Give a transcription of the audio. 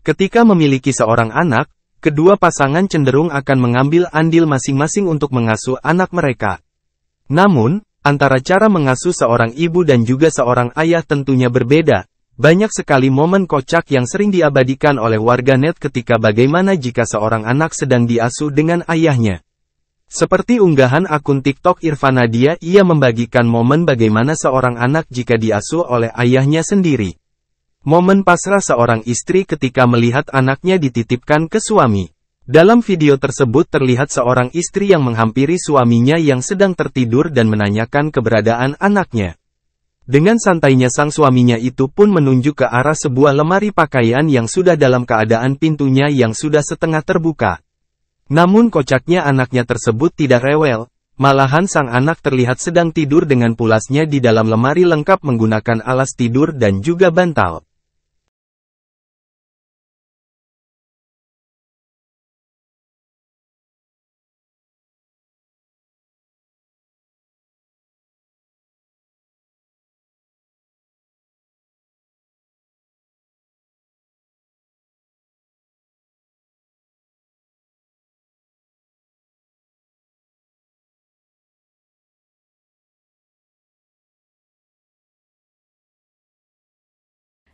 Ketika memiliki seorang anak, kedua pasangan cenderung akan mengambil andil masing-masing untuk mengasuh anak mereka. Namun, antara cara mengasuh seorang ibu dan juga seorang ayah tentunya berbeda. Banyak sekali momen kocak yang sering diabadikan oleh warganet ketika bagaimana jika seorang anak sedang diasuh dengan ayahnya. Seperti unggahan akun TikTok Irfanadia, ia membagikan momen bagaimana seorang anak jika diasuh oleh ayahnya sendiri. Momen pasrah seorang istri ketika melihat anaknya dititipkan ke suami. Dalam video tersebut terlihat seorang istri yang menghampiri suaminya yang sedang tertidur dan menanyakan keberadaan anaknya. Dengan santainya sang suaminya itu pun menunjuk ke arah sebuah lemari pakaian yang sudah dalam keadaan pintunya yang sudah setengah terbuka. Namun kocaknya anaknya tersebut tidak rewel, Malahan sang anak terlihat sedang tidur dengan pulasnya di dalam lemari lengkap menggunakan alas tidur dan juga bantal.